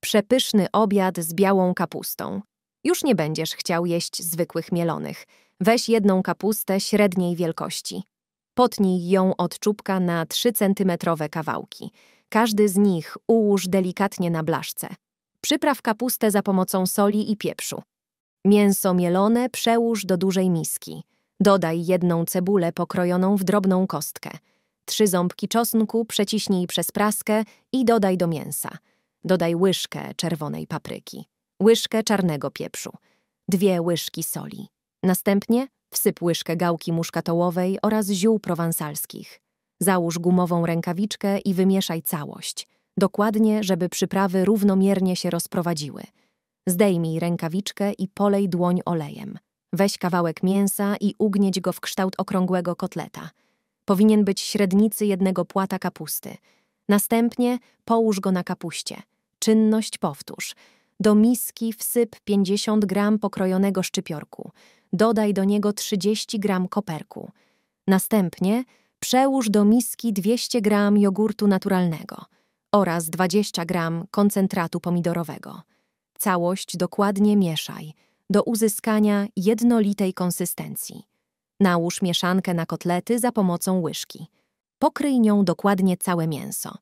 przepyszny obiad z białą kapustą. Już nie będziesz chciał jeść zwykłych mielonych. Weź jedną kapustę średniej wielkości. Potnij ją od czubka na 3 cm kawałki. Każdy z nich ułóż delikatnie na blaszce. Przypraw kapustę za pomocą soli i pieprzu. Mięso mielone przełóż do dużej miski. Dodaj jedną cebulę pokrojoną w drobną kostkę. Trzy ząbki czosnku przeciśnij przez praskę i dodaj do mięsa. Dodaj łyżkę czerwonej papryki, łyżkę czarnego pieprzu, dwie łyżki soli. Następnie wsyp łyżkę gałki muszkatołowej oraz ziół prowansalskich. Załóż gumową rękawiczkę i wymieszaj całość, dokładnie, żeby przyprawy równomiernie się rozprowadziły. Zdejmij rękawiczkę i polej dłoń olejem. Weź kawałek mięsa i ugnieć go w kształt okrągłego kotleta. Powinien być średnicy jednego płata kapusty. Następnie połóż go na kapuście. Czynność powtórz. Do miski wsyp 50 gram pokrojonego szczypiorku. Dodaj do niego 30 gram koperku. Następnie przełóż do miski 200 gram jogurtu naturalnego oraz 20 gram koncentratu pomidorowego. Całość dokładnie mieszaj do uzyskania jednolitej konsystencji. Nałóż mieszankę na kotlety za pomocą łyżki. Pokryj nią dokładnie całe mięso.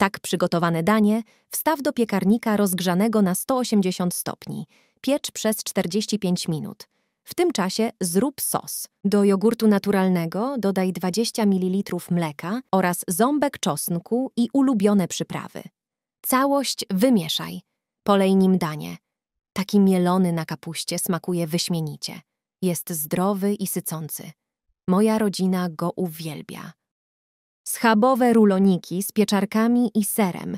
Tak przygotowane danie wstaw do piekarnika rozgrzanego na 180 stopni. Piecz przez 45 minut. W tym czasie zrób sos. Do jogurtu naturalnego dodaj 20 ml mleka oraz ząbek czosnku i ulubione przyprawy. Całość wymieszaj. Polej nim danie. Taki mielony na kapuście smakuje wyśmienicie. Jest zdrowy i sycący. Moja rodzina go uwielbia. Schabowe ruloniki z pieczarkami i serem.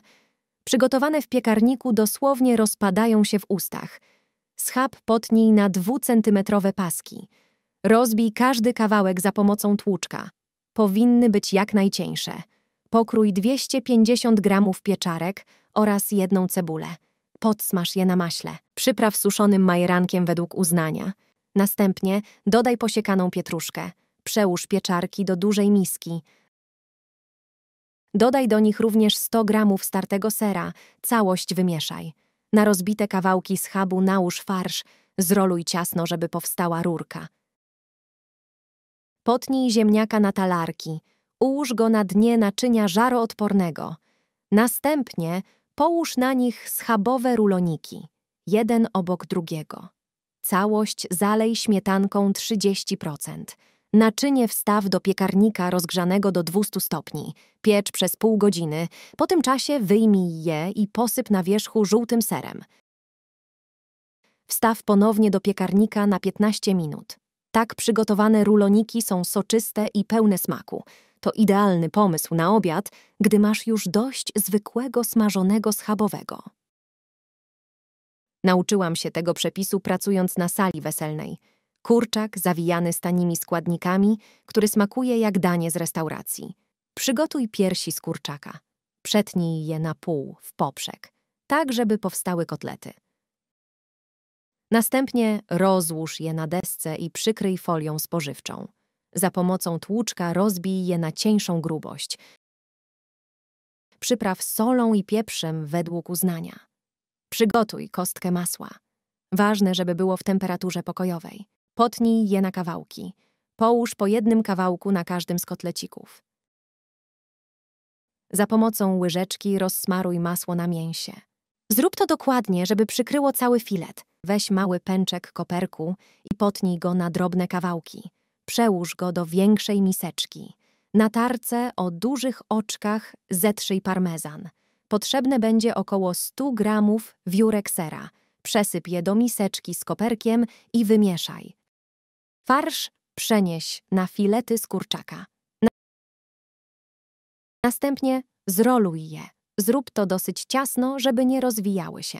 Przygotowane w piekarniku dosłownie rozpadają się w ustach. Schab potnij na dwucentymetrowe paski. Rozbij każdy kawałek za pomocą tłuczka. Powinny być jak najcieńsze. Pokrój 250 gramów pieczarek oraz jedną cebulę. Podsmaż je na maśle. Przypraw suszonym majerankiem według uznania. Następnie dodaj posiekaną pietruszkę. Przełóż pieczarki do dużej miski. Dodaj do nich również 100 gramów startego sera, całość wymieszaj. Na rozbite kawałki schabu nałóż farsz, zroluj ciasno, żeby powstała rurka. Potnij ziemniaka na talarki, ułóż go na dnie naczynia żaroodpornego. Następnie połóż na nich schabowe ruloniki, jeden obok drugiego. Całość zalej śmietanką 30%. Naczynie wstaw do piekarnika rozgrzanego do 200 stopni. Piecz przez pół godziny. Po tym czasie wyjmij je i posyp na wierzchu żółtym serem. Wstaw ponownie do piekarnika na 15 minut. Tak przygotowane ruloniki są soczyste i pełne smaku. To idealny pomysł na obiad, gdy masz już dość zwykłego smażonego schabowego. Nauczyłam się tego przepisu pracując na sali weselnej. Kurczak zawijany z tanimi składnikami, który smakuje jak danie z restauracji. Przygotuj piersi z kurczaka. Przetnij je na pół, w poprzek, tak żeby powstały kotlety. Następnie rozłóż je na desce i przykryj folią spożywczą. Za pomocą tłuczka rozbij je na cieńszą grubość. Przypraw solą i pieprzem według uznania. Przygotuj kostkę masła. Ważne, żeby było w temperaturze pokojowej. Potnij je na kawałki. Połóż po jednym kawałku na każdym z kotlecików. Za pomocą łyżeczki rozsmaruj masło na mięsie. Zrób to dokładnie, żeby przykryło cały filet. Weź mały pęczek koperku i potnij go na drobne kawałki. Przełóż go do większej miseczki. Na tarce o dużych oczkach zetrzyj parmezan. Potrzebne będzie około 100 gramów wiórek sera. Przesyp je do miseczki z koperkiem i wymieszaj. Farsz przenieś na filety z kurczaka. Następnie zroluj je. Zrób to dosyć ciasno, żeby nie rozwijały się.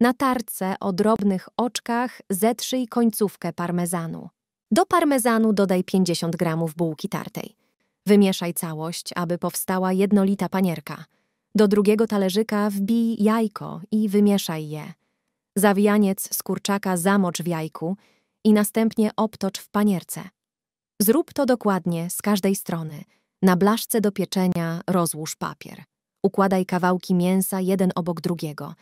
Na tarce o drobnych oczkach zetrzyj końcówkę parmezanu. Do parmezanu dodaj 50 g bułki tartej. Wymieszaj całość, aby powstała jednolita panierka. Do drugiego talerzyka wbij jajko i wymieszaj je. Zawijaniec z kurczaka zamocz w jajku i następnie obtocz w panierce. Zrób to dokładnie z każdej strony. Na blaszce do pieczenia rozłóż papier. Układaj kawałki mięsa jeden obok drugiego.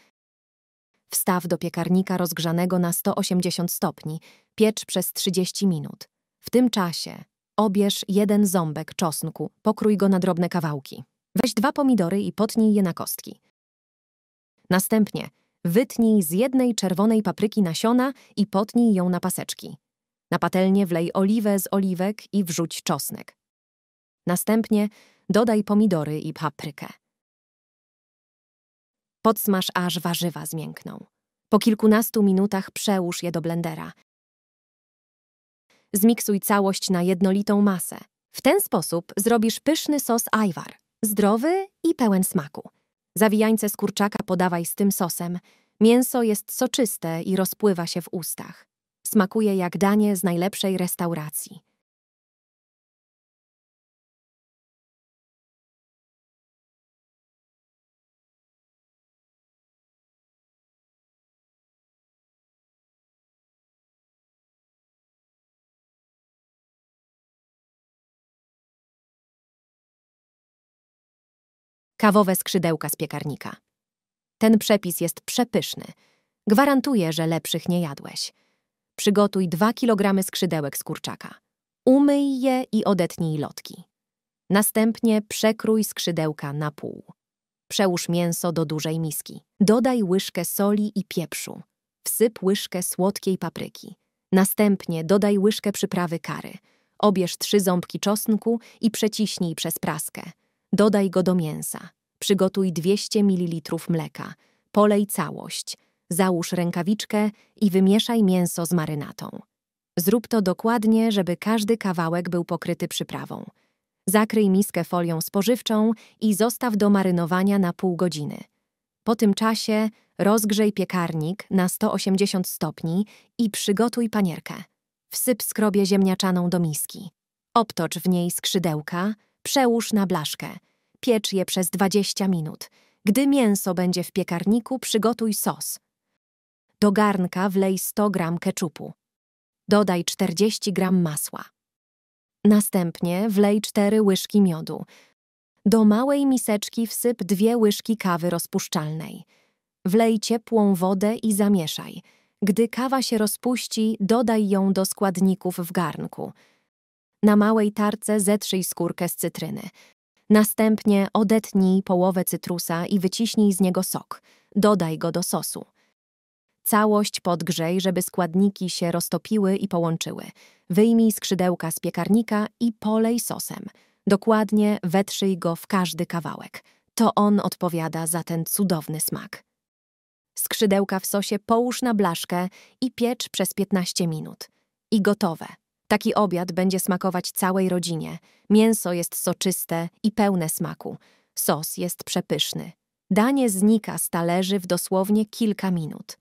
Wstaw do piekarnika rozgrzanego na 180 stopni, piecz przez 30 minut. W tym czasie obierz jeden ząbek czosnku, pokrój go na drobne kawałki. Weź dwa pomidory i potnij je na kostki. Następnie wytnij z jednej czerwonej papryki nasiona i potnij ją na paseczki. Na patelnię wlej oliwę z oliwek i wrzuć czosnek. Następnie dodaj pomidory i paprykę. Podsmaż aż warzywa zmiękną. Po kilkunastu minutach przełóż je do blendera. Zmiksuj całość na jednolitą masę. W ten sposób zrobisz pyszny sos ajwar. Zdrowy i pełen smaku. Zawijańce z kurczaka podawaj z tym sosem. Mięso jest soczyste i rozpływa się w ustach. Smakuje jak danie z najlepszej restauracji. kawowe skrzydełka z piekarnika. Ten przepis jest przepyszny. Gwarantuję, że lepszych nie jadłeś. Przygotuj 2 kg skrzydełek z kurczaka. Umyj je i odetnij lotki. Następnie przekrój skrzydełka na pół. Przełóż mięso do dużej miski. Dodaj łyżkę soli i pieprzu. Wsyp łyżkę słodkiej papryki. Następnie dodaj łyżkę przyprawy kary. Obierz trzy ząbki czosnku i przeciśnij przez praskę. Dodaj go do mięsa. Przygotuj 200 ml mleka. Polej całość. Załóż rękawiczkę i wymieszaj mięso z marynatą. Zrób to dokładnie, żeby każdy kawałek był pokryty przyprawą. Zakryj miskę folią spożywczą i zostaw do marynowania na pół godziny. Po tym czasie rozgrzej piekarnik na 180 stopni i przygotuj panierkę. Wsyp skrobie ziemniaczaną do miski. Obtocz w niej skrzydełka, Przełóż na blaszkę. Piecz je przez 20 minut. Gdy mięso będzie w piekarniku, przygotuj sos. Do garnka wlej 100 gram keczupu. Dodaj 40 gram masła. Następnie wlej 4 łyżki miodu. Do małej miseczki wsyp dwie łyżki kawy rozpuszczalnej. Wlej ciepłą wodę i zamieszaj. Gdy kawa się rozpuści, dodaj ją do składników w garnku. Na małej tarce zetrzyj skórkę z cytryny. Następnie odetnij połowę cytrusa i wyciśnij z niego sok. Dodaj go do sosu. Całość podgrzej, żeby składniki się roztopiły i połączyły. Wyjmij skrzydełka z piekarnika i polej sosem. Dokładnie wetrzyj go w każdy kawałek. To on odpowiada za ten cudowny smak. Skrzydełka w sosie połóż na blaszkę i piecz przez 15 minut. I gotowe. Taki obiad będzie smakować całej rodzinie. Mięso jest soczyste i pełne smaku. Sos jest przepyszny. Danie znika z talerzy w dosłownie kilka minut.